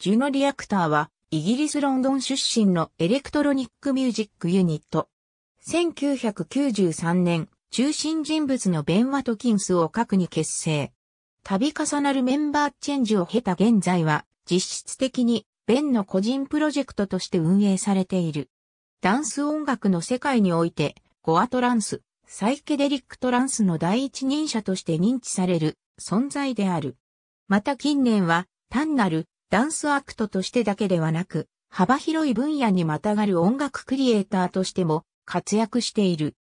ジュノリアクターは、イギリス・ロンドン出身のエレクトロニックミュージックユニット。1993年、中心人物のベン・ワトキンスを核に結成。度重なるメンバーチェンジを経た現在は、実質的に、ベンの個人プロジェクトとして運営されている。ダンス音楽の世界において、ゴアトランス、サイケデリックトランスの第一人者として認知される存在である。また近年は、単なるダンスアクトとしてだけではなく、幅広い分野にまたがる音楽クリエイターとしても活躍している。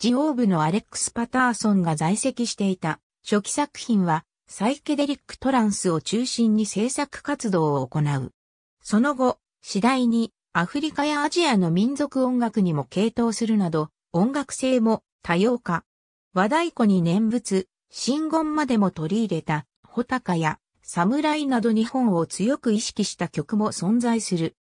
ジオーブのアレックス・パターソンが在籍していた初期作品はサイケデリック・トランスを中心に制作活動を行う。その後、次第にアフリカやアジアの民族音楽にも傾倒するなど、音楽性も多様化。和太鼓に念仏、新言までも取り入れた、穂高や侍など日本を強く意識した曲も存在する。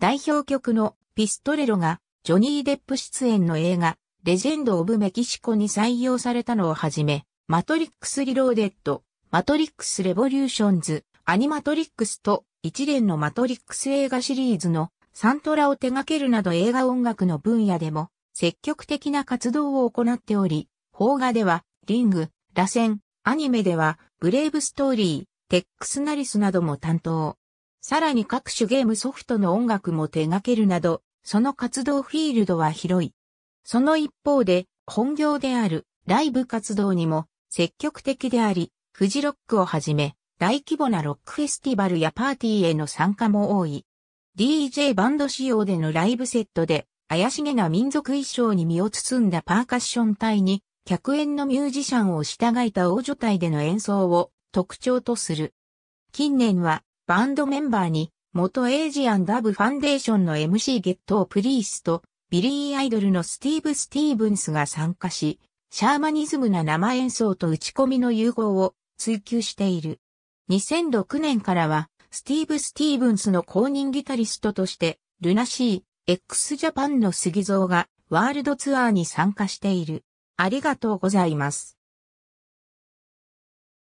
代表曲のピストレロがジョニー・デップ出演の映画レジェンド・オブ・メキシコに採用されたのをはじめ、マトリックス・リローデッド、マトリックス・レボリューションズ、アニマトリックスと一連のマトリックス映画シリーズのサントラを手掛けるなど映画音楽の分野でも積極的な活動を行っており、邦画ではリング、螺旋、アニメではブレイブストーリー、テックスナリスなども担当。さらに各種ゲームソフトの音楽も手掛けるなど、その活動フィールドは広い。その一方で、本業であるライブ活動にも積極的であり、フジロックをはじめ、大規模なロックフェスティバルやパーティーへの参加も多い。DJ バンド仕様でのライブセットで、怪しげな民族衣装に身を包んだパーカッション隊に、客演のミュージシャンを従えた王女隊での演奏を特徴とする。近年はバンドメンバーに元エイジアンダブファンデーションの MC ゲットープリースとビリー・アイドルのスティーブ・スティーブンスが参加し、シャーマニズムな生演奏と打ち込みの融合を追求している。2006年からは、スティーブ・スティーブンスの公認ギタリストとして、ルナシー、x ジャパンの杉蔵がワールドツアーに参加している。ありがとうございます。